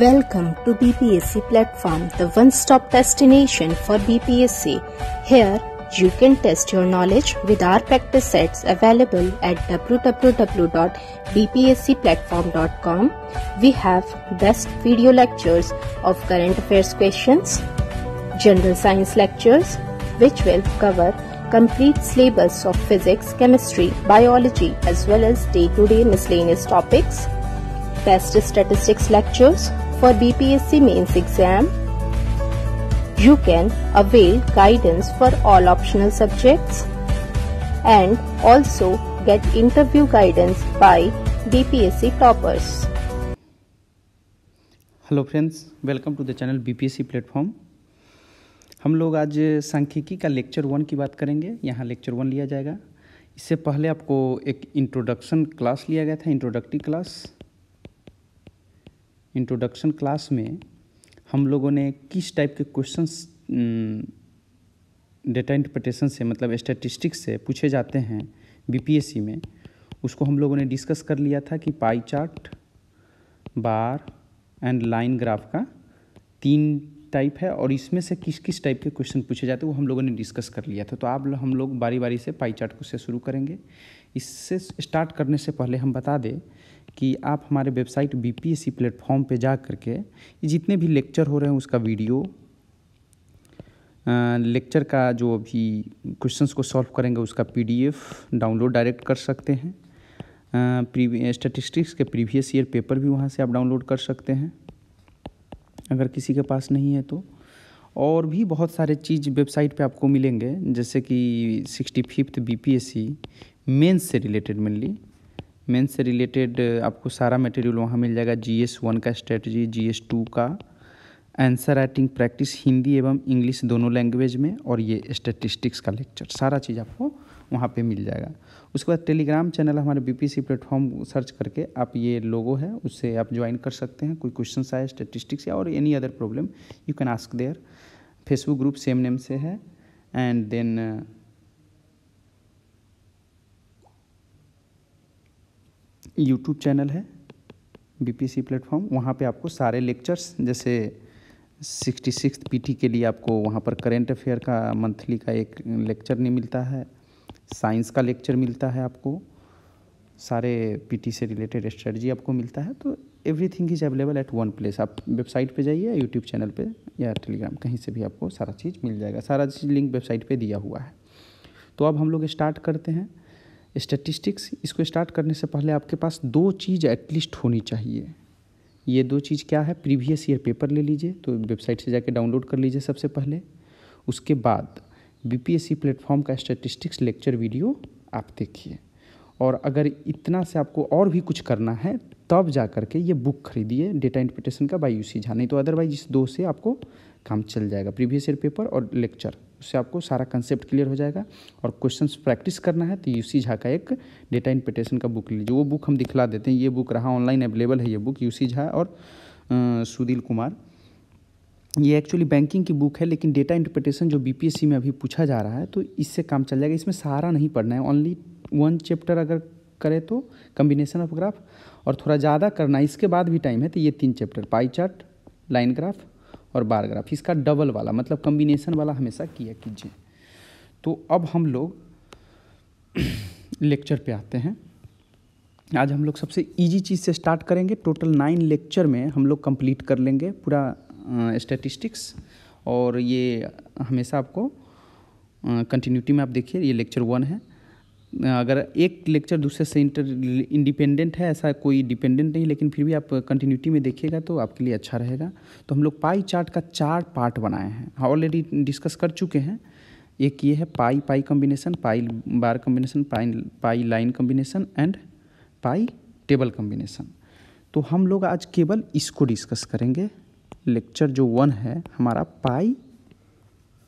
Welcome to BPSC platform, the one-stop destination for BPSC. Here, you can test your knowledge with our practice sets available at www.bpscplatform.com. We have best video lectures of current affairs questions, general science lectures, which will cover complete syllabus of physics, chemistry, biology as well as day-to-day miscellaneous topics, best statistics lectures, for BPSC mains exam. You can avail guidance for all optional subjects and also get interview guidance by BPSC toppers. Hello friends welcome to the channel BPSC platform हम लोग आज सांख्यिकी का lecture one की बात करेंगे यहाँ lecture one लिया जाएगा इससे पहले आपको एक इंट्रोडक्शन क्लास लिया गया था इंट्रोडक्टिव क्लास इंट्रोडक्शन क्लास में हम लोगों ने किस टाइप के क्वेश्चंस डेटा इंटरप्रटेशन से मतलब स्टैटिस्टिक्स से पूछे जाते हैं बीपीएससी में उसको हम लोगों ने डिस्कस कर लिया था कि pie chart bar and line graph का तीन टाइप है और इसमें से किस किस टाइप के क्वेश्चन पूछे जाते हैं वो हम लोगों ने डिस्कस कर लिया था तो आप हम लोग बारी बारी से पाई चार्ट से शुरू करेंगे इससे स्टार्ट करने से पहले हम बता दें कि आप हमारे website B P S C platform पर जा कर के जितने भी लेक्चर हो रहे हैं उसका वीडियो लेक्चर का जो अभी क्वेश्चंस को सॉल्व करेंगे उसका पीडीएफ डाउनलोड डायरेक्ट कर सकते हैं स्टैटिस्टिक्स स्टेटिस्टिक्स के प्रीवियस ईयर पेपर भी वहाँ से आप डाउनलोड कर सकते हैं अगर किसी के पास नहीं है तो और भी बहुत सारे चीज़ वेबसाइट पे आपको मिलेंगे जैसे कि sixty fifth B P S C से रिलेटेड मेनली मेंस से रिलेटेड आपको सारा मटेरियल वहाँ मिल जाएगा जी एस वन का स्ट्रेटजी जी एस टू का आंसर राइटिंग प्रैक्टिस हिंदी एवं इंग्लिश दोनों लैंग्वेज में और ये स्टेटिस्टिक्स का लेक्चर सारा चीज़ आपको वहाँ पे मिल जाएगा उसके बाद टेलीग्राम चैनल हमारे बीपीसी प्लेटफॉर्म सर्च करके आप ये लोगो है उससे आप ज्वाइन कर सकते हैं कोई क्वेश्चन आए स्टेटिस्टिक्स या और any other problem you can ask there Facebook group same name से है एंड देन यूट्यूब चैनल है बी सी प्लेटफॉर्म वहाँ पे आपको सारे लेक्चर्स जैसे सिक्सटी सिक्स टी के लिए आपको वहाँ पर करेंट अफेयर का मंथली का एक लेक्चर नहीं मिलता है साइंस का लेक्चर मिलता है आपको सारे पीटी से रिलेटेड स्ट्रेटजी आपको मिलता है तो everything is available at one place आप वेबसाइट पे जाइए या यूट्यूब चैनल पे या टेलीग्राम कहीं से भी आपको सारा चीज़ मिल जाएगा सारा चीज़ लिंक वेबसाइट पे दिया हुआ है तो अब हम लोग स्टार्ट करते हैं स्टैटिस्टिक्स इसको स्टार्ट करने से पहले आपके पास दो चीज़ एटलीस्ट होनी चाहिए ये दो चीज़ क्या है प्रीवियस ईयर पेपर ले लीजिए तो वेबसाइट से जाके डाउनलोड कर लीजिए सबसे पहले उसके बाद बी पी सी प्लेटफॉर्म का स्टेटिस्टिक्स लेक्चर वीडियो आप देखिए और अगर इतना से आपको और भी कुछ करना है तब जा कर के ये बुक खरीदिए डेटा इंटरप्रिटेशन का बाई यू सी झा नहीं तो अदरवाइज इस दो से आपको काम चल जाएगा प्रीवियस ईयर पेपर और लेक्चर उससे आपको सारा कंसेप्ट क्लियर हो जाएगा और क्वेश्चंस प्रैक्टिस करना है तो यूसी झा का एक डेटा इंपिटेशन का बुक लीजिए वो बुक हम दिखला देते हैं ये बुक रहा ऑनलाइन अवेलेबल है ये बुक यूसी झा और सुधील कुमार ये एक्चुअली बैंकिंग की बुक है लेकिन डेटा इंटरप्रिटेशन जो बीपीएससी में अभी पूछा जा रहा है तो इससे काम चल जाएगा इसमें सारा नहीं पढ़ना है ओनली वन चैप्टर अगर करें तो कम्बिनेशन ऑफ ग्राफ और थोड़ा ज़्यादा करना इसके बाद भी टाइम है तो ये तीन chapter pie chart line graph और बार ग्राफ इसका डबल वाला मतलब कम्बिनेशन वाला हमेशा किया कीजिए तो अब हम लोग लेक्चर पे आते हैं आज हम लोग सबसे इजी चीज़ से स्टार्ट करेंगे टोटल नाइन लेक्चर में हम लोग कंप्लीट कर लेंगे पूरा स्टैटिस्टिक्स और ये हमेशा आपको कंटिन्यूटी में आप देखिए ये लेक्चर वन है अगर एक लेक्चर दूसरे से इंटर इंडिपेंडेंट है ऐसा कोई डिपेंडेंट नहीं लेकिन फिर भी आप कंटिन्यूटी में देखिएगा तो आपके लिए अच्छा रहेगा तो हम लोग पाई चार्ट का चार पार्ट बनाए हैं ऑलरेडी हाँ, डिस्कस कर चुके हैं एक ये है pie pie combination pie bar combination pie pie line combination and pie table combination तो हम लोग आज केवल इसको डिस्कस करेंगे लेक्चर जो वन है हमारा पाई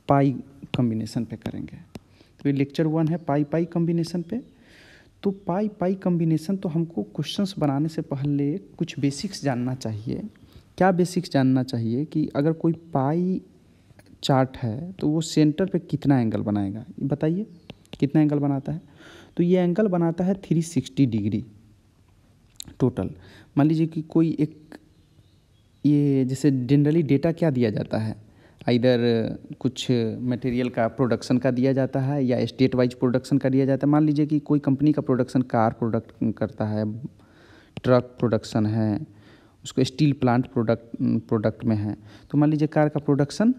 पाई कॉम्बिनेशन पे करेंगे तो ये लेक्चर वन है पाई पाई कम्बिनेशन पे तो पाई पाई कम्बिनेशन तो हमको क्वेश्चंस बनाने से पहले कुछ बेसिक्स जानना चाहिए क्या बेसिक्स जानना चाहिए कि अगर कोई पाई चार्ट है तो वो सेंटर पे कितना एंगल बनाएगा बताइए कितना एंगल बनाता है तो ये एंगल बनाता है सिक्सटी डिग्री टोटल मान लीजिए कि कोई एक ये जैसे जनरली डेटा क्या दिया जाता है इधर कुछ मटेरियल का प्रोडक्शन का दिया जाता है या स्टेट वाइज प्रोडक्शन का दिया जाता है मान लीजिए कि कोई कंपनी का प्रोडक्शन कार प्रोडक्ट करता है ट्रक प्रोडक्शन है उसको स्टील प्लांट प्रोडक्ट प्रोडक्ट में है तो मान लीजिए कार का प्रोडक्शन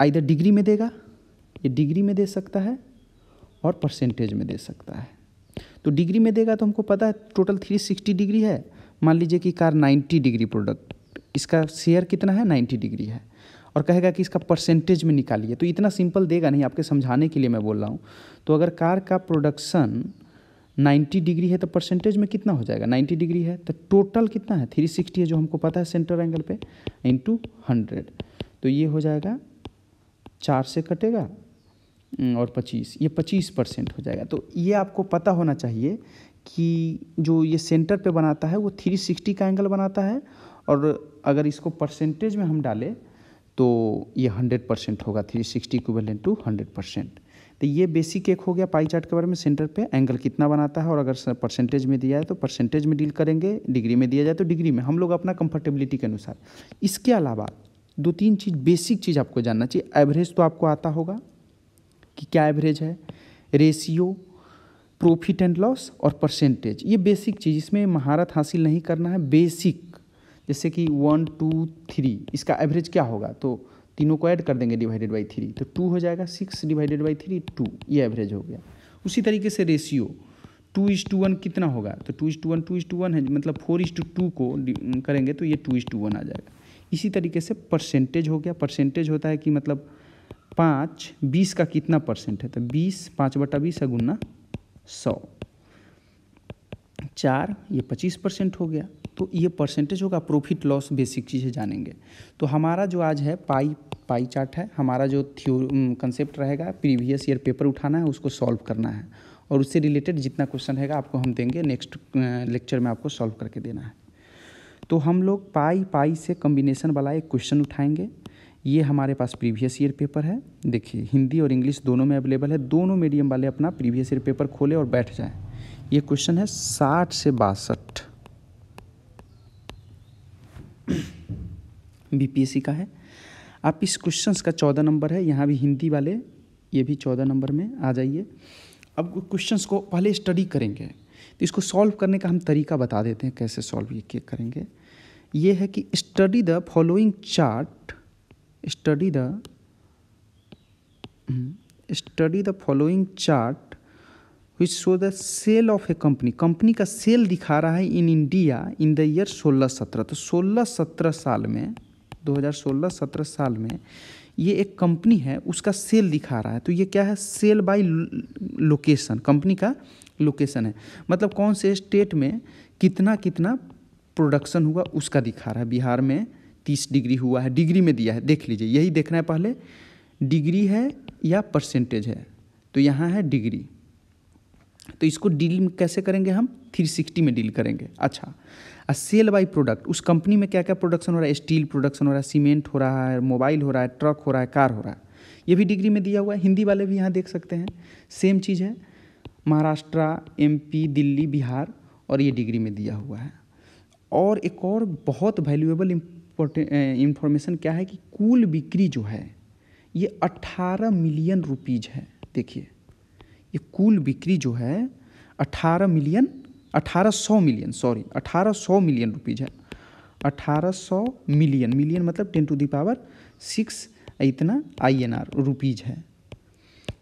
आइधर डिग्री में देगा ये डिग्री में दे सकता है और परसेंटेज में दे सकता है तो डिग्री में देगा तो हमको पता है टोटल थ्री सिक्सटी डिग्री है मान लीजिए कि कार नाइन्टी डिग्री प्रोडक्ट इसका शेयर कितना है नाइन्टी डिग्री है और कहेगा कि इसका परसेंटेज में निकालिए तो इतना सिंपल देगा नहीं आपके समझाने के लिए मैं बोल रहा हूँ तो अगर कार का प्रोडक्शन 90 डिग्री है तो परसेंटेज में कितना हो जाएगा 90 डिग्री है तो टोटल कितना है 360 है जो हमको पता है सेंटर एंगल पे इंटू हंड्रेड तो ये हो जाएगा चार से कटेगा हम्म, और 25 ये 25 परसेंट हो जाएगा तो ये आपको पता होना चाहिए कि जो ये सेंटर पे बनाता है वो 360 का एंगल बनाता है और अगर इसको परसेंटेज में हम डालें तो ये 100 परसेंट होगा 360 सिक्सटी इक्वलेंट टू 100 परसेंट तो ये बेसिक एक हो गया पाई चार्ट के बारे में सेंटर पे एंगल कितना बनाता है और अगर परसेंटेज में दिया है तो परसेंटेज में डील करेंगे डिग्री में दिया जाए तो डिग्री में हम लोग अपना कंफर्टेबिलिटी के अनुसार इसके अलावा दो तीन चीज़ बेसिक चीज़ आपको जानना चाहिए एवरेज तो आपको आता होगा कि क्या एवरेज है रेशियो प्रॉफिट एंड लॉस और परसेंटेज ये बेसिक चीज़ इसमें महारत हासिल नहीं करना है बेसिक जैसे कि वन टू थ्री इसका एवरेज क्या होगा तो तीनों को ऐड कर देंगे डिवाइडेड बाई थ्री तो टू हो जाएगा six divided by three two ये एवरेज हो गया उसी तरीके से ratio two is to one कितना होगा तो two is to one two is to one है मतलब फोर इज टू टू को करेंगे तो ये टू इज टू वन आ जाएगा इसी तरीके से परसेंटेज हो गया परसेंटेज होता है कि मतलब पाँच बीस का कितना परसेंट है तो बीस पाँच बटा बीस गुना सौ चार ये पच्चीस परसेंट हो गया तो ये परसेंटेज होगा प्रॉफिट लॉस बेसिक चीज़ें जानेंगे तो हमारा जो आज है पाई पाई चार्ट है हमारा जो थ्यो कंसेप्ट रहेगा प्रीवियस ईयर पेपर उठाना है उसको सॉल्व करना है और उससे रिलेटेड जितना क्वेश्चन रहेगा आपको हम देंगे नेक्स्ट लेक्चर में आपको सॉल्व करके देना है तो हम लोग पाई पाई से कम्बिनेशन वाला एक क्वेश्चन उठाएंगे ये हमारे पास प्रीवियस ईयर पेपर है देखिए हिंदी और इंग्लिश दोनों में अवेलेबल है दोनों मीडियम वाले अपना प्रीवियस ईयर पेपर खोले और बैठ जाएँ ये क्वेश्चन है साठ से बासठ बीपीएससी का है आप इस क्वेश्चंस का चौदह नंबर है यहाँ भी हिंदी वाले ये भी चौदह नंबर में आ जाइए अब क्वेश्चंस को पहले स्टडी करेंगे तो इसको सॉल्व करने का हम तरीका बता देते हैं कैसे सॉल्व ये करेंगे ये है कि study the following chart study the study the following chart which show the sale of a company company का सेल दिखा रहा है in India in the year सोलह सत्रह तो सोलह सत्रह साल में 2016-17 साल में ये एक कंपनी है उसका सेल दिखा रहा है तो ये क्या है सेल बाय लोकेशन कंपनी का लोकेशन है मतलब कौन से स्टेट में कितना कितना प्रोडक्शन हुआ उसका दिखा रहा है बिहार में तीस डिग्री हुआ है डिग्री में दिया है देख लीजिए यही देखना है पहले डिग्री है या परसेंटेज है तो यहाँ है डिग्री तो इसको डील कैसे करेंगे हम 360 में डील करेंगे अच्छा अ सेल बाई प्रोडक्ट उस कंपनी में क्या क्या प्रोडक्शन हो रहा है स्टील प्रोडक्शन हो रहा है सीमेंट हो रहा है मोबाइल हो रहा है ट्रक हो रहा है कार हो रहा है ये भी डिग्री में दिया हुआ है हिंदी वाले भी यहाँ देख सकते हैं सेम चीज़ है महाराष्ट्र एम दिल्ली बिहार और ये डिग्री में दिया हुआ है और एक और बहुत वैल्यूएबल इंफॉर्मेशन क्या है कि कुल बिक्री जो है ये 18 मिलियन रुपीज़ है देखिए ये कुल बिक्री जो है 18 million 1800 million sorry 1800 million rupees है 1800 मिलियन मिलियन मतलब टेन टू दावर सिक्स इतना आई एन आर रुपीज़ है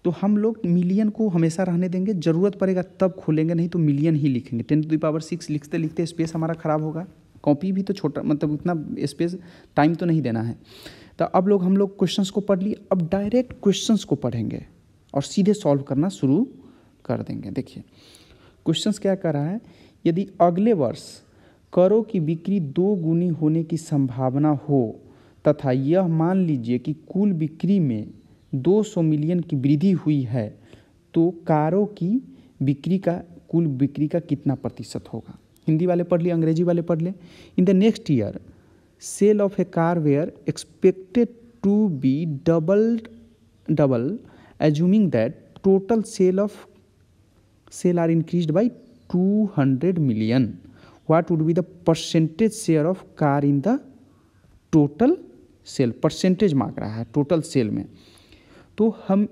तो हम लोग मिलियन को हमेशा रहने देंगे ज़रूरत पड़ेगा तब खोलेंगे नहीं तो मिलियन ही लिखेंगे टेन टू दावर सिक्स लिखते लिखते स्पेस हमारा ख़राब होगा कॉपी भी तो छोटा मतलब उतना स्पेस टाइम तो नहीं देना है तो अब लोग हम लोग क्वेश्चन को पढ़ लिए अब डायरेक्ट क्वेश्चन को पढ़ेंगे और सीधे सॉल्व करना शुरू कर देंगे देखिए क्वेश्चन क्या कर रहा है यदि अगले वर्ष करों की बिक्री दो गुनी होने की संभावना हो तथा यह मान लीजिए कि कुल बिक्री में 200 मिलियन की वृद्धि हुई है तो कारों की बिक्री का कुल बिक्री का कितना प्रतिशत होगा हिंदी वाले पढ़ लें अंग्रेजी वाले पढ़ लें in the next year sale of a car were expected to be double double assuming that total sale of sale are increased by 200 million what would be the percentage share of car in the total sale percentage मांग रहा है total sale में तो हम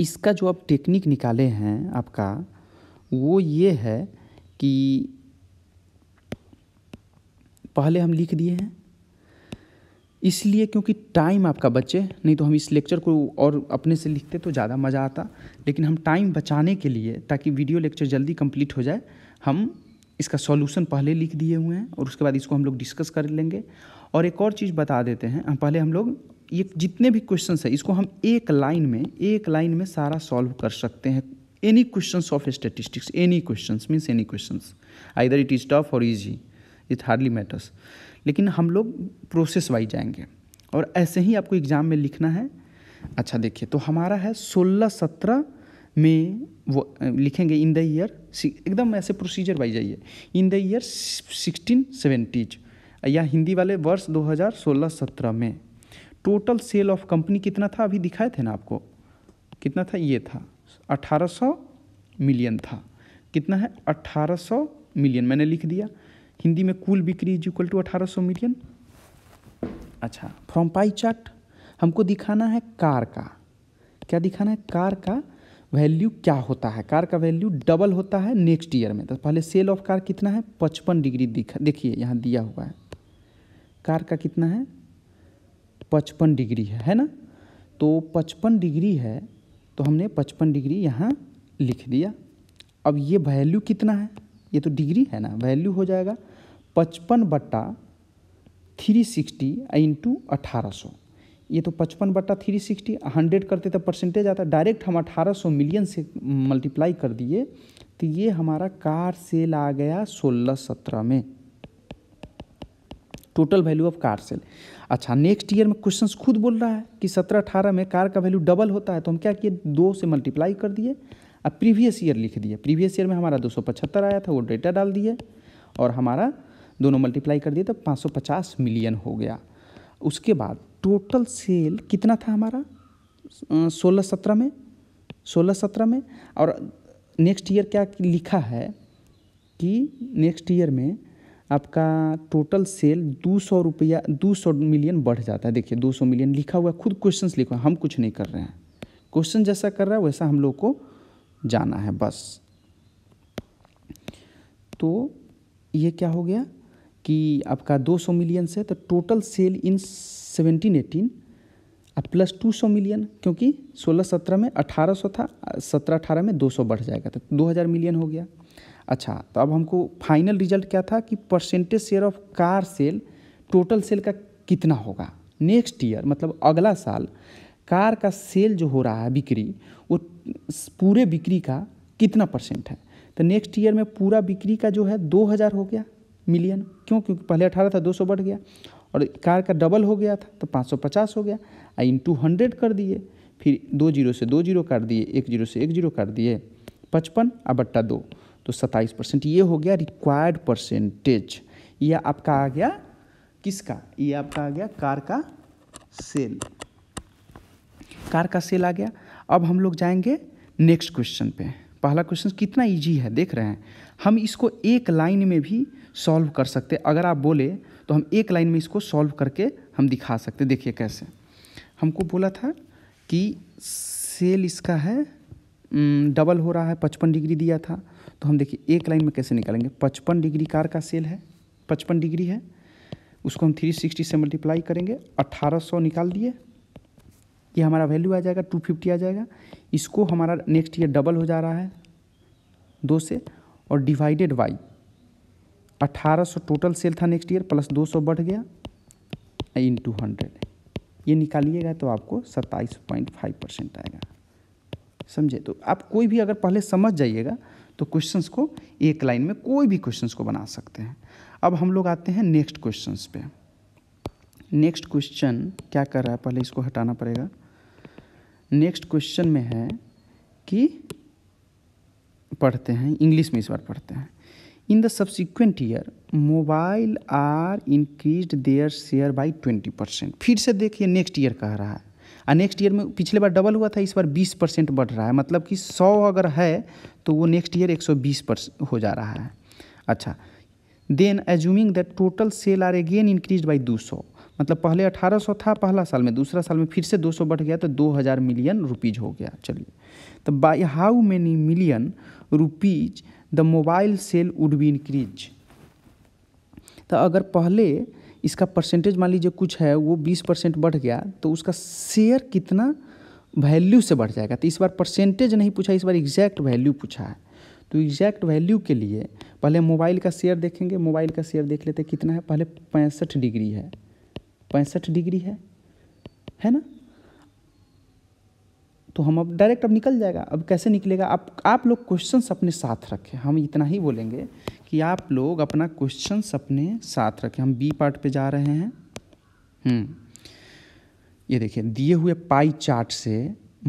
इसका जो आप technique निकाले हैं आपका वो ये है कि पहले हम लिख दिए हैं इसलिए क्योंकि टाइम आपका बचे नहीं तो हम इस लेक्चर को और अपने से लिखते तो ज़्यादा मज़ा आता लेकिन हम टाइम बचाने के लिए ताकि वीडियो लेक्चर जल्दी कंप्लीट हो जाए हम इसका सॉल्यूशन पहले लिख दिए हुए हैं और उसके बाद इसको हम लोग डिस्कस कर लेंगे और एक और चीज़ बता देते हैं हम पहले हम लोग ये जितने भी क्वेश्चन हैं इसको हम एक लाइन में एक लाइन में सारा सॉल्व कर सकते हैं any question of statistics any question means any question either it is tough और ईजी इट हार्डली मैटर्स लेकिन हम लोग प्रोसेस वाइज जाएंगे और ऐसे ही आपको एग्ज़ाम में लिखना है अच्छा देखिए तो हमारा है सोलह सत्रह में वो लिखेंगे इन द ईयर एकदम ऐसे प्रोसीजर वाइज आइए in the year sixteen seventies या हिंदी वाले वर्ष 2016-17 में टोटल सेल ऑफ कंपनी कितना था अभी दिखाए थे ना आपको कितना था ये था 1800 मिलियन था कितना है 1800 मिलियन मैंने लिख दिया हिंदी में कुल बिक्री इज इक्वल टू अठारह सौ मिलियन अच्छा फ्रॉम पाई चार्ट हमको दिखाना है कार का क्या दिखाना है कार का वैल्यू क्या होता है कार का वैल्यू डबल होता है नेक्स्ट ईयर में तो पहले सेल ऑफ कार कितना है पचपन डिग्री दिखा देखिए यहाँ दिया हुआ है कार का कितना है पचपन डिग्री है है ना तो पचपन डिग्री है तो हमने पचपन डिग्री यहाँ लिख दिया अब ये वैल्यू कितना है ये तो डिग्री है ना वैल्यू हो जाएगा पचपन बट्टा थ्री सिक्सटी इंटू अठारह सौ ये तो पचपन बट्टा थ्री सिक्सटी हंड्रेड करते तो परसेंटेज आता डायरेक्ट हम अठारह सौ मिलियन से मल्टीप्लाई कर दिए तो ये हमारा कार सेल आ गया सोलह सत्रह में total value of car sale अच्छा नेक्स्ट ईयर में क्वेश्चंस खुद बोल रहा है कि सत्रह अठारह में कार का वैल्यू डबल होता है तो हम क्या किए दो से मल्टीप्लाई कर दिए अब प्रीवियस ईयर लिख दिया प्रीवियस ईयर में हमारा दो आया था वो डेटा डाल दिया और हमारा दोनों मल्टीप्लाई कर दिए तो 550 मिलियन हो गया उसके बाद टोटल सेल कितना था हमारा सोलह सत्रह में सोलह सत्रह में और नेक्स्ट ईयर क्या लिखा है कि नेक्स्ट ईयर में आपका टोटल सेल दो सौ रुपया दो सौ मिलियन बढ़ जाता है देखिए दो सौ मिलियन लिखा हुआ है खुद क्वेश्चंस लिखा हुआ हम कुछ नहीं कर रहे हैं क्वेश्चन जैसा कर रहा है वैसा हम लोग को जाना है बस तो ये क्या हो गया कि आपका 200 मिलियन से तो टोटल सेल इन 17 एटीन अब प्लस टू सौ मिलियन क्योंकि सोलह सत्रह में अठारह सौ था सत्रह अठारह में दो सौ बढ़ जाएगा तो दो हज़ार मिलियन हो गया अच्छा तो अब हमको फाइनल रिजल्ट क्या था कि percentage share of car sale total sale का कितना होगा नेक्स्ट ईयर मतलब अगला साल कार का सेल जो हो रहा है बिक्री वो पूरे बिक्री का कितना परसेंट है तो नेक्स्ट ईयर में पूरा बिक्री का जो है दो हज़ार हो गया मिलियन क्यों क्योंकि पहले अठारह था दो सौ बढ़ गया और कार का डबल हो गया था तो पाँच सौ पचास हो गया आ इन टू हंड्रेड कर दिए फिर दो जीरो से दो जीरो कर दिए एक जीरो से एक जीरो कर दिए पचपन और बट्टा दो तो सत्ताईस परसेंट ये हो गया रिक्वायर्ड परसेंटेज यह आपका आ गया किसका ये आपका आ गया कार का सेल कार का सेल आ गया अब हम लोग जाएंगे नेक्स्ट क्वेश्चन पे पहला क्वेश्चन कितना इजी है देख रहे हैं हम इसको एक लाइन में भी सॉल्व कर सकते अगर आप बोले तो हम एक लाइन में इसको सॉल्व करके हम दिखा सकते देखिए कैसे हमको बोला था कि सेल इसका है डबल हो रहा है पचपन डिग्री दिया था तो हम देखिए एक लाइन में कैसे निकालेंगे पचपन डिग्री कार का सेल है पचपन डिग्री है उसको हम थ्री सिक्सटी से मल्टीप्लाई करेंगे अट्ठारह सौ निकाल दिए ये हमारा वैल्यू आ जाएगा टू फिफ्टी आ जाएगा इसको हमारा नेक्स्ट ईयर डबल हो जा रहा है दो से और डिवाइडेड बाई अट्ठारह सौ टोटल सेल था नेक्स्ट ईयर प्लस दो सौ बढ़ गया इन टू हंड्रेड ये निकालिएगा तो आपको सत्ताईस पॉइंट फाइव परसेंट आएगा समझे तो आप कोई भी अगर पहले समझ जाइएगा तो क्वेश्चन को एक लाइन में कोई भी क्वेश्चन को बना सकते हैं अब हम लोग आते हैं नेक्स्ट क्वेश्चन पे नेक्स्ट क्वेश्चन क्या कर रहा है पहले इसको हटाना पड़ेगा नेक्स्ट क्वेश्चन में है कि पढ़ते हैं इंग्लिश में इस बार पढ़ते हैं in the subsequent year mobile are increase their share by twenty percent फिर से देखिए नेक्स्ट ईयर कह रहा है और नेक्स्ट ईयर में पिछले बार डबल हुआ था इस बार बीस परसेंट बढ़ रहा है मतलब कि सौ अगर है तो वो नेक्स्ट ईयर एक सौ बीस हो जा रहा है अच्छा then assuming that total sale are again increase by दो सौ मतलब पहले 1800 था पहला साल में दूसरा साल में फिर से 200 बढ़ गया तो 2000 मिलियन रुपीज़ हो गया चलिए तो by how many million rupees the mobile sale would be increase तो अगर पहले इसका परसेंटेज मान लीजिए कुछ है वो 20 परसेंट बढ़ गया तो उसका शेयर कितना वैल्यू से बढ़ जाएगा तो इस बार परसेंटेज नहीं पूछा इस बार एग्जैक्ट वैल्यू पूछा है तो एग्जैक्ट वैल्यू के लिए पहले मोबाइल का शेयर देखेंगे मोबाइल का शेयर देख लेते कितना है पहले पैंसठ डिग्री है पैंसठ डिग्री है है ना तो हम अब डायरेक्ट अब निकल जाएगा अब कैसे निकलेगा आप आप लोग क्वेश्चंस अपने साथ रखें हम इतना ही बोलेंगे कि आप लोग अपना क्वेश्चंस अपने साथ रखें हम बी पार्ट पे जा रहे हैं हम्म। ये देखिए दिए हुए पाई चार्ट से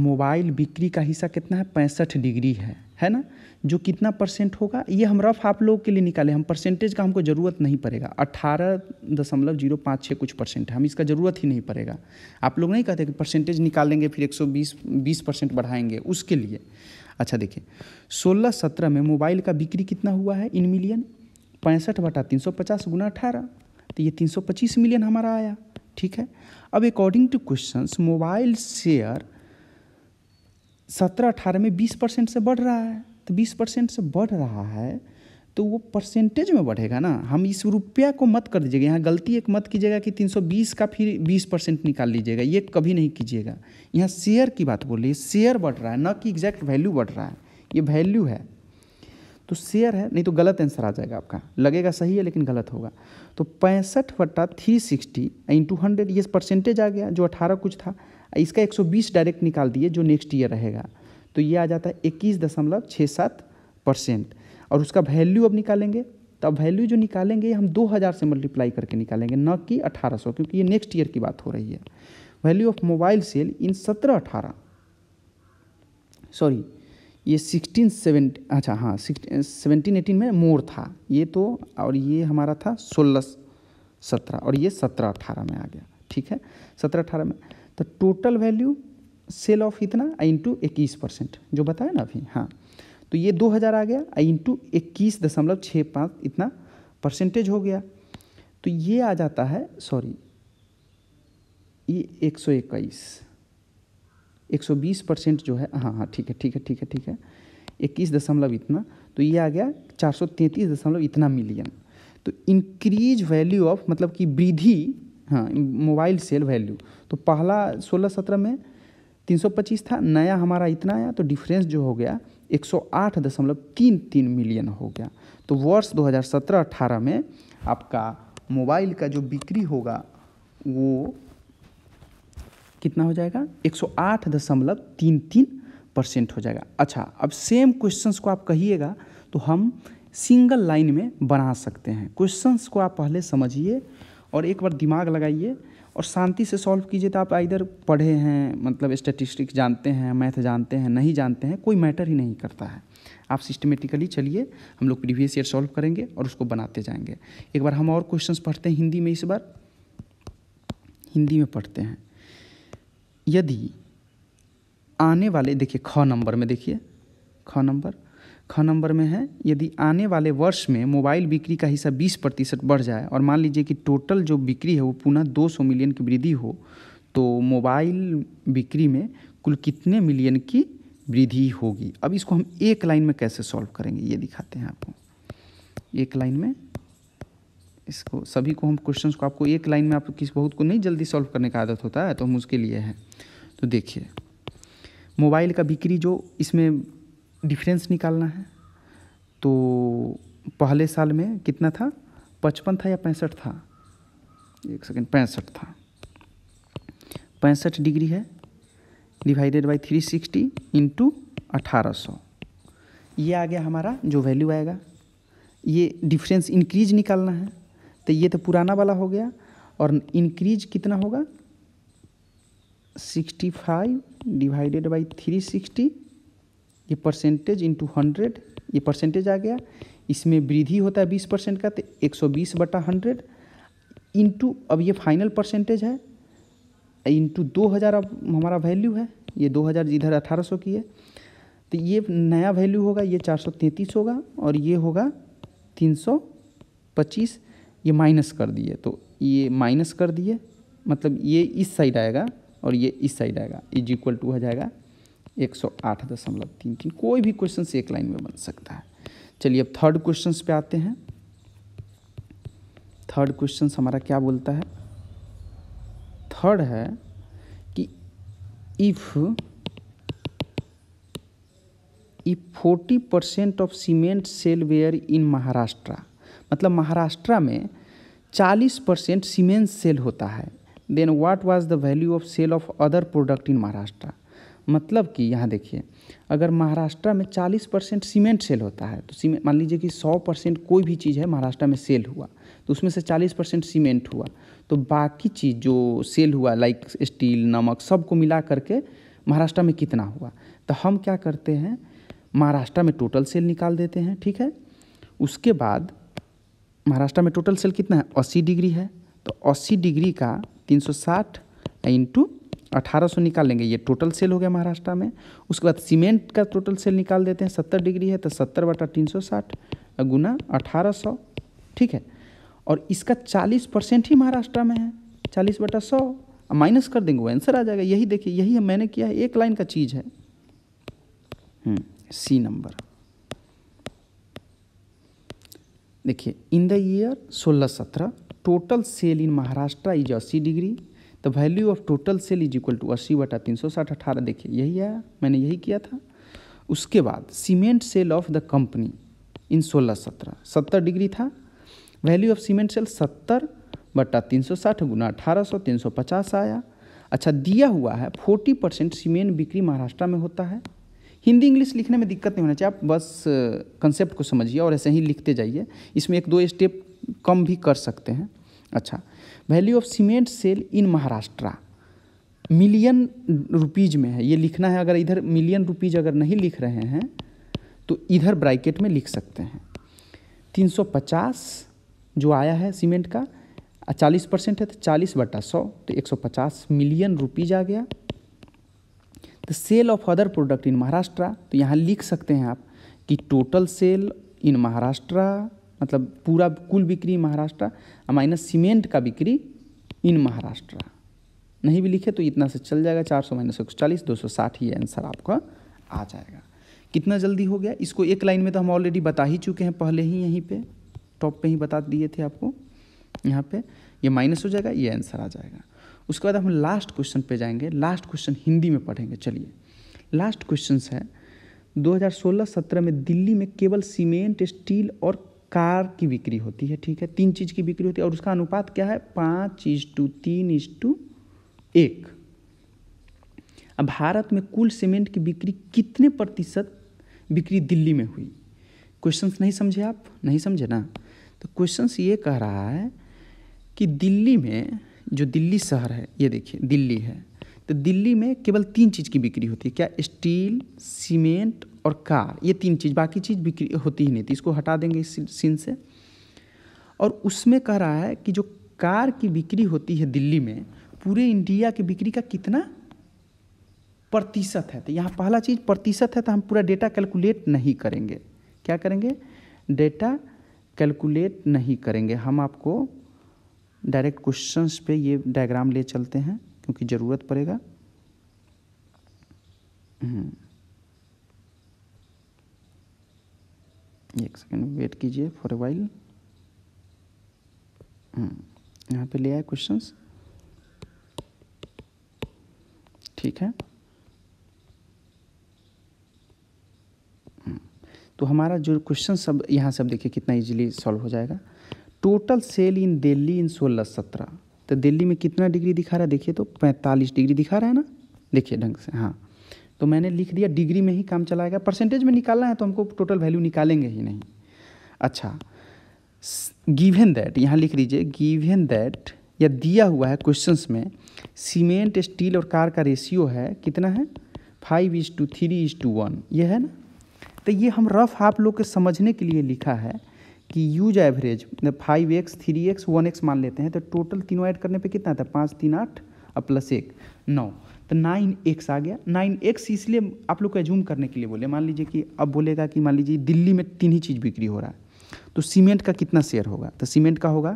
मोबाइल बिक्री का हिस्सा कितना है पैंसठ डिग्री है है ना जो कितना परसेंट होगा ये हम रफ आप लोगों के लिए निकाले हम परसेंटेज का हमको ज़रूरत नहीं पड़ेगा अट्ठारह दशमलव जीरो पाँच छः कुछ परसेंट है हम इसका ज़रूरत ही नहीं पड़ेगा आप लोग नहीं कहते कि परसेंटेज निकालेंगे फिर एक सौ बीस बीस परसेंट बढ़ाएंगे उसके लिए अच्छा देखिए सोलह सत्रह में मोबाइल का बिक्री कितना हुआ है इन मिलियन पैंसठ बटा तीन सौ पचास गुना अठारह तो ये तीन सौ पच्चीस मिलियन हमारा आया ठीक है अब according to question mobile share सत्रह अठारह में बीस परसेंट से बढ़ रहा है तो बीस परसेंट से बढ़ रहा है तो वो परसेंटेज में बढ़ेगा ना हम इस रुपया को मत कर दीजिएगा यहाँ गलती एक मत कीजिएगा कि 320 का फिर 20 परसेंट निकाल लीजिएगा ये कभी नहीं कीजिएगा यहाँ शेयर की बात बोलिए शेयर बढ़ रहा है ना कि एग्जैक्ट वैल्यू बढ़ रहा है ये वैल्यू है तो शेयर है नहीं तो गलत आंसर आ जाएगा आपका लगेगा सही है लेकिन गलत होगा तो पैंसठ बट्टा थ्री सिक्सटी इंटू हंड्रेड ये परसेंटेज आ गया जो अठारह कुछ था इसका 120 डायरेक्ट निकाल दिए जो नेक्स्ट ईयर रहेगा तो ये आ जाता है इक्कीस दशमलव छः सात परसेंट और उसका वैल्यू अब निकालेंगे तो अब वैल्यू जो निकालेंगे हम 2000 से मल्टीप्लाई करके निकालेंगे न कि 1800 क्योंकि ये नेक्स्ट ईयर की बात हो रही है value of mobile sale in सत्रह अठारह सॉरी ये सिक्सटीन सेवन अच्छा हाँ सेवनटीन एटीन में मोर था ये तो और ये हमारा था सोलह सत्रह और ये सत्रह अठारह में आ गया ठीक है सत्रह अठारह में तो टोटल वैल्यू सेल ऑफ इतना इंटू इक्कीस परसेंट जो बताया ना अभी हाँ तो ये दो हज़ार आ गया इंटू इक्कीस दशमलव छः पाँच इतना परसेंटेज हो गया तो ये आ जाता है सॉरी ये एक सौ इक्कीस एक सौ बीस परसेंट जो है हाँ हाँ ठीक है ठीक है ठीक है ठीक है इक्कीस दशमलव इतना तो ये आ गया चार सौ तैंतीस दशमलव इतना मिलियन तो इंक्रीज वैल्यू ऑफ मतलब कि वृद्धि हाँ मोबाइल सेल वैल्यू तो पहला सोलह सत्रह में तीन सौ पच्चीस था नया हमारा इतना आया तो डिफरेंस जो हो गया एक सौ आठ दशमलव तीन तीन मिलियन हो गया तो वर्ष दो हज़ार सत्रह अठारह में आपका मोबाइल का जो बिक्री होगा वो कितना हो जाएगा एक सौ आठ दशमलव तीन तीन परसेंट हो जाएगा अच्छा अब सेम क्वेश्चंस को आप कहिएगा तो हम सिंगल लाइन में बना सकते हैं क्वेश्चंस को आप पहले समझिए और एक बार दिमाग लगाइए और शांति से सॉल्व कीजिए तो आप इधर पढ़े हैं मतलब स्टेटिस्टिक्स जानते हैं मैथ जानते हैं नहीं जानते हैं कोई मैटर ही नहीं करता है आप सिस्टमेटिकली चलिए हम लोग प्रीवियस ईयर सॉल्व करेंगे और उसको बनाते जाएंगे एक बार हम और क्वेश्चन पढ़ते हैं हिंदी में इस बार हिंदी में पढ़ते हैं यदि आने वाले देखिए ख नंबर में देखिए ख नंबर ख नंबर में है यदि आने वाले वर्ष में मोबाइल बिक्री का हिस्सा 20 प्रतिशत बढ़ जाए और मान लीजिए कि टोटल जो बिक्री है वो पुनः 200 मिलियन की वृद्धि हो तो मोबाइल बिक्री में कुल कितने मिलियन की वृद्धि होगी अब इसको हम एक लाइन में कैसे सॉल्व करेंगे ये दिखाते हैं आपको एक लाइन में इसको सभी को हम क्वेश्चन को आपको एक लाइन में आपको किस बहुत को नहीं जल्दी सॉल्व करने का आदत होता है तो हम उसके लिए हैं तो देखिए मोबाइल का बिक्री जो इसमें डिफरेंस निकालना है तो पहले साल में कितना था पचपन था या पैंसठ था एक सेकेंड पैंसठ था पैंसठ डिग्री है divided by three sixty into अठारह सौ ये आ गया हमारा जो वैल्यू आएगा ये डिफरेंस इंक्रीज निकालना है तो ये तो पुराना वाला हो गया और इंक्रीज कितना होगा sixty five divided by three sixty ये परसेंटेज इंटू हंड्रेड ये परसेंटेज आ गया इसमें वृद्धि होता है बीस परसेंट का तो एक सौ बीस बटा हंड्रेड इंटू अब ये फाइनल परसेंटेज है इंटू दो हज़ार अब हमारा वैल्यू है ये दो हज़ार इधर अठारह सौ की है तो ये नया वैल्यू होगा ये चार सौ तैंतीस होगा और ये होगा तीन सौ पच्चीस ये माइनस कर दिए तो ये माइनस कर दिए मतलब ये इस साइड आएगा और ये इस साइड आएगा इज इक्वल टू हो जाएगा एक सौ आठ दशमलव तीन तीन कोई भी क्वेश्चन एक लाइन में बन सकता है चलिए अब थर्ड क्वेश्चन पे आते हैं थर्ड क्वेश्चन हमारा क्या बोलता है थर्ड है कि if forty percent of cement sale were in Maharashtra मतलब महाराष्ट्र में 40 परसेंट सीमेंट सेल होता है then what was the value of sale of other product in Maharashtra मतलब कि यहाँ देखिए अगर महाराष्ट्र में 40 परसेंट सीमेंट सेल होता है तो सीमेंट मान लीजिए कि 100 परसेंट कोई भी चीज़ है महाराष्ट्र में सेल हुआ तो उसमें से 40 परसेंट सीमेंट हुआ तो बाकी चीज़ जो सेल हुआ लाइक स्टील नमक सबको मिला करके महाराष्ट्र में कितना हुआ तो हम क्या करते हैं महाराष्ट्र में टोटल सेल निकाल देते हैं ठीक है उसके बाद महाराष्ट्र में टोटल सेल कितना है अस्सी डिग्री है तो अस्सी डिग्री का तीन सौ साठ इंटू अठारह सौ निकाल लेंगे ये टोटल सेल हो गया महाराष्ट्र में उसके बाद सीमेंट का टोटल सेल निकाल देते हैं सत्तर डिग्री है तो सत्तर बटा तीन सौ साठ गुना अठारह सौ ठीक है और इसका चालीस परसेंट ही महाराष्ट्र में है चालीस बटा सौ माइनस कर देंगे वो आंसर आ जाएगा यही देखिए यही मैंने किया है एक लाइन का चीज़ है सी हम्म, नंबर देखिए इन द ईयर सोलह सत्रह total sale in Maharashtra is अस्सी degree the value of total sale is equal to अस्सी बटा तीन सौ साठ अठारह देखिए यही आया मैंने यही किया था उसके बाद cement sale of the company in सोलह सत्रह सत्तर डिग्री था वैल्यू ऑफ सीमेंट सेल सत्तर बटा तीन सौ साठ गुना अठारह सौ तीन सौ पचास आया अच्छा दिया हुआ है फोर्टी परसेंट सीमेंट बिक्री महाराष्ट्र में होता है हिंदी इंग्लिश लिखने में दिक्कत नहीं होना चाहिए आप बस कंसेप्ट को समझिए और ऐसे ही लिखते जाइए इसमें एक दो स्टेप कम भी कर सकते हैं अच्छा value of cement sale in Maharashtra million rupees में है ये लिखना है अगर इधर मिलियन रुपीज़ अगर नहीं लिख रहे हैं तो इधर ब्रैकेट में लिख सकते हैं 350 जो आया है सीमेंट का चालीस परसेंट है तो चालीस बटा सौ तो एक सौ पचास मिलियन रुपीज़ आ गया तो sale of other product in Maharashtra तो यहाँ लिख सकते हैं आप कि टोटल सेल इन महाराष्ट्र मतलब पूरा कुल बिक्री महाराष्ट्र माइनस सीमेंट का बिक्री इन महाराष्ट्र नहीं भी लिखे तो इतना से चल जाएगा चार सौ माइनस एक सौ चालीस दो सौ साठ ये आंसर आपका आ जाएगा कितना जल्दी हो गया इसको एक लाइन में तो हम ऑलरेडी बता ही चुके हैं पहले ही यहीं पे टॉप पे ही बता दिए थे आपको यहाँ पे ये माइनस हो जाएगा ये आंसर आ जाएगा उसके बाद हम लास्ट क्वेश्चन पे जाएंगे लास्ट क्वेश्चन हिंदी में पढ़ेंगे चलिए लास्ट क्वेश्चन है 2016-17 में दिल्ली में केवल सीमेंट स्टील और कार की बिक्री होती है ठीक है तीन चीज़ की बिक्री होती है और उसका अनुपात क्या है पाँच इज टू तीन इज टू एक अब भारत में कुल सीमेंट की बिक्री कितने प्रतिशत बिक्री दिल्ली में हुई क्वेश्चंस नहीं समझे आप नहीं समझे ना तो क्वेश्चंस ये कह रहा है कि दिल्ली में जो दिल्ली शहर है ये देखिए दिल्ली है तो दिल्ली में केवल तीन चीज़ की बिक्री होती है क्या स्टील सीमेंट और कार ये तीन चीज़ बाकी चीज़ बिक्री होती ही नहीं थी इसको हटा देंगे इस सीन से और उसमें कह रहा है कि जो कार की बिक्री होती है दिल्ली में पूरे इंडिया की बिक्री का कितना प्रतिशत है तो यहाँ पहला चीज़ प्रतिशत है तो हम पूरा डेटा कैलकुलेट नहीं करेंगे क्या करेंगे डेटा कैलकुलेट नहीं करेंगे हम आपको डायरेक्ट क्वेश्चंस पे ये डायग्राम ले चलते हैं क्योंकि ज़रूरत पड़ेगा हम्म। एक सेकेंड वेट कीजिए फॉर ए वाइल यहाँ पे ले आए क्वेश्चंस ठीक है हम्म, तो हमारा जो क्वेश्चन सब यहाँ सब देखिए कितना इजीली सॉल्व हो जाएगा total sale in Delhi in सोलह सत्रह तो दिल्ली में कितना डिग्री दिखा रहा है देखिए तो पैंतालीस डिग्री दिखा रहा है ना देखिए ढंग से हाँ तो मैंने लिख दिया डिग्री में ही काम चलाएगा परसेंटेज में निकालना है तो हमको टोटल वैल्यू निकालेंगे ही नहीं अच्छा गिवेन दैट यहाँ लिख लीजिए गिवेन दैट या दिया हुआ है क्वेश्चंस में सीमेंट स्टील और कार का रेशियो है कितना है five is to three is to one ये है ना तो ये हम रफ आप लोग के समझने के लिए लिखा है कि use average five x three x one x मान लेते हैं तो टोटल तीनों ऐड करने पे कितना था पाँच तीन आठ और प्लस एक नौ तो नाइन एक्स आ गया नाइन एक्स इसलिए आप लोग को एज्यूम करने के लिए बोले मान लीजिए कि अब बोलेगा कि मान लीजिए दिल्ली में तीन ही चीज़ बिक्री हो रहा है तो सीमेंट का कितना शेयर होगा तो सीमेंट का होगा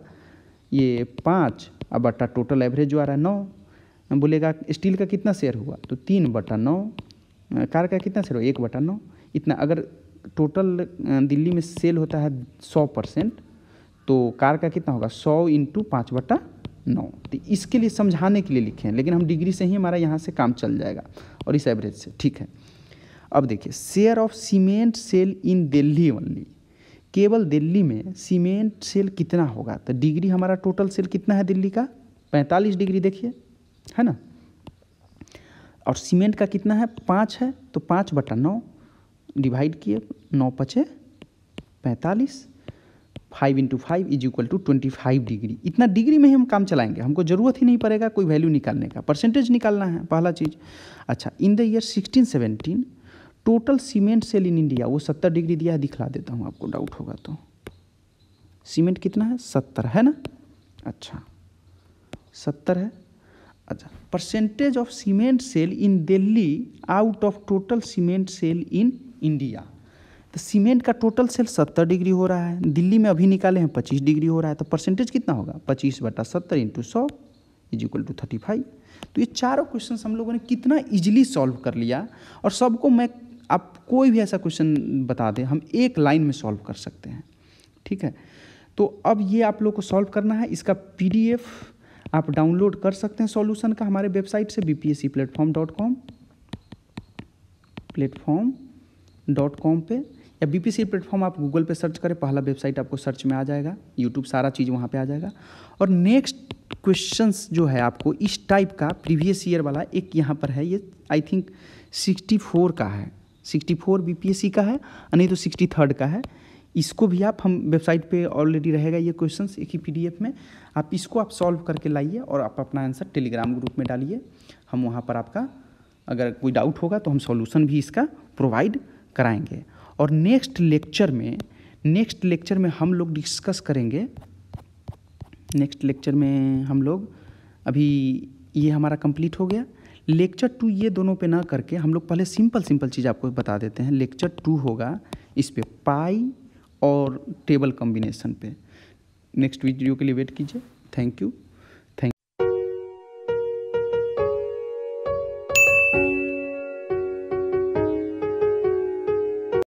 ये पाँच अब बटा टोटल एवरेज जो आ रहा है नौ बोलेगा स्टील का कितना शेयर हुआ तो तीन बटा नौ कार का कितना शेयर हुआ एक बटा नौ इतना अगर टोटल दिल्ली में सेल होता है सौ परसेंट तो कार का कितना होगा सौ इंटू पाँच बटा नौ तो इसके लिए समझाने के लिए लिखे हैं लेकिन हम डिग्री से ही हमारा यहाँ से काम चल जाएगा और इस एवरेज से ठीक है अब देखिए share of cement sale in Delhi only केवल दिल्ली में सीमेंट सेल कितना होगा तो डिग्री हमारा टोटल सेल कितना है दिल्ली का पैंतालीस डिग्री देखिए है ना और सीमेंट का कितना है पाँच है तो पाँच बटा नौ डिवाइड किए नौ पचे पैंतालीस five into five is equal to twenty five degree इतना डिग्री में ही हम काम चलाएंगे हमको ज़रूरत ही नहीं पड़ेगा कोई वैल्यू निकालने का परसेंटेज निकालना है पहला चीज़ अच्छा in the year sixteen seventeen total cement sale in India वो सत्तर डिग्री दिया है दिखला देता हूँ आपको डाउट होगा तो सीमेंट कितना है सत्तर है ना अच्छा सत्तर है अच्छा percentage of cement sale in Delhi out of total cement sale in India तो सीमेंट का टोटल सेल सत्तर डिग्री हो रहा है दिल्ली में अभी निकाले हैं पच्चीस डिग्री हो रहा है तो परसेंटेज कितना होगा पच्चीस बटा सत्तर इंटू सौ is equal to thirty five तो ये चारों क्वेश्चन हम लोगों ने कितना ईजिली सॉल्व कर लिया और सबको मैं आप कोई भी ऐसा क्वेश्चन बता दें हम एक लाइन में सॉल्व कर सकते हैं ठीक है तो अब ये आप लोग को सॉल्व करना है इसका पी आप डाउनलोड कर सकते हैं सॉल्यूशन का हमारे वेबसाइट से B P S C platform dot com platform dot com पर या बी पी सी प्लेटफॉर्म आप गूगल पे सर्च करें पहला वेबसाइट आपको सर्च में आ जाएगा यूट्यूब सारा चीज़ वहाँ पे आ जाएगा और नेक्स्ट क्वेश्चंस जो है आपको इस टाइप का प्रीवियस ईयर वाला एक यहाँ पर है ये आई थिंक 64 का है 64 बीपीएससी का है नहीं तो सिक्सटी का है इसको भी आप हम वेबसाइट पे ऑलरेडी रहेगा ये क्वेश्चन एक ही पीडीएफ में आप इसको आप सॉल्व करके लाइए और आप अपना आंसर टेलीग्राम ग्रुप में डालिए हम वहाँ पर आपका अगर कोई डाउट होगा तो हम सॉल्यूशन भी इसका प्रोवाइड कराएंगे और नेक्स्ट लेक्चर में नेक्स्ट लेक्चर में हम लोग डिस्कस करेंगे नेक्स्ट लेक्चर में हम लोग अभी ये हमारा कंप्लीट हो गया लेक्चर टू ये दोनों पे ना करके हम लोग पहले सिंपल सिंपल चीज़ आपको बता देते हैं लेक्चर टू होगा इस पर पाई और टेबल कॉम्बिनेशन पे नेक्स्ट वीडियो के लिए वेट कीजिए थैंक यू